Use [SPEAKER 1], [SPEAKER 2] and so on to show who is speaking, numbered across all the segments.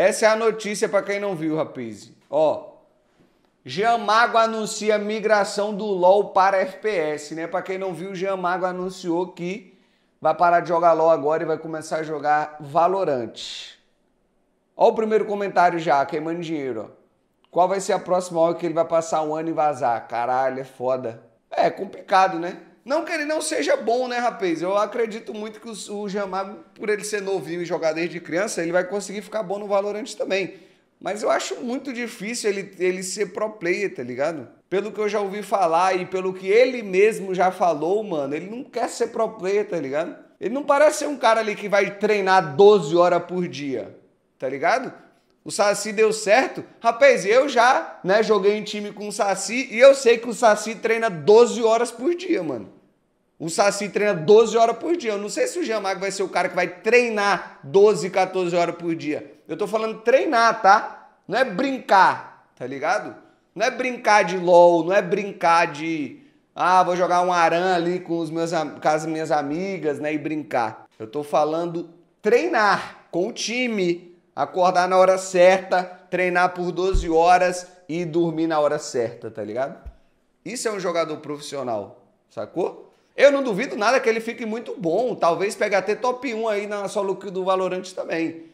[SPEAKER 1] Essa é a notícia para quem não viu, rapaz. Ó, Giamago anuncia migração do LoL para FPS, né? Para quem não viu, Giamago anunciou que vai parar de jogar LoL agora e vai começar a jogar Valorant. Ó o primeiro comentário já, queimando dinheiro, ó. Qual vai ser a próxima hora que ele vai passar um ano e vazar? Caralho, é foda. É, é complicado, né? Não que ele não seja bom, né, rapaz? Eu acredito muito que o, o Jamago, por ele ser novinho e jogar desde criança, ele vai conseguir ficar bom no Valorant também. Mas eu acho muito difícil ele, ele ser pro player, tá ligado? Pelo que eu já ouvi falar e pelo que ele mesmo já falou, mano, ele não quer ser pro player, tá ligado? Ele não parece ser um cara ali que vai treinar 12 horas por dia, tá ligado? O Saci deu certo. Rapaz, eu já né, joguei em time com o Saci e eu sei que o Saci treina 12 horas por dia, mano. O Saci treina 12 horas por dia. Eu não sei se o Jean Magro vai ser o cara que vai treinar 12, 14 horas por dia. Eu tô falando treinar, tá? Não é brincar, tá ligado? Não é brincar de LOL, não é brincar de. Ah, vou jogar um aran ali com, os meus, com as minhas amigas, né? E brincar. Eu tô falando treinar com o time. Acordar na hora certa, treinar por 12 horas e dormir na hora certa, tá ligado? Isso é um jogador profissional, sacou? Eu não duvido nada que ele fique muito bom, talvez pegue até top 1 aí na solo do Valorant também.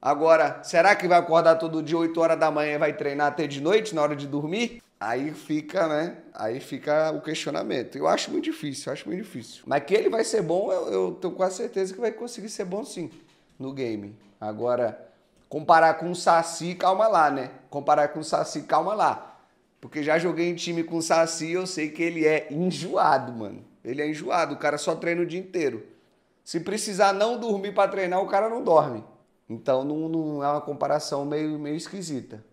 [SPEAKER 1] Agora, será que vai acordar todo dia 8 horas da manhã e vai treinar até de noite na hora de dormir? Aí fica, né? Aí fica o questionamento. Eu acho muito difícil, acho muito difícil. Mas que ele vai ser bom, eu, eu tenho quase certeza que vai conseguir ser bom sim no game. Agora, comparar com o Saci, calma lá, né? Comparar com o Saci, calma lá. Porque já joguei em time com o Saci e eu sei que ele é enjoado, mano. Ele é enjoado, o cara só treina o dia inteiro. Se precisar não dormir para treinar, o cara não dorme. Então não, não é uma comparação meio, meio esquisita.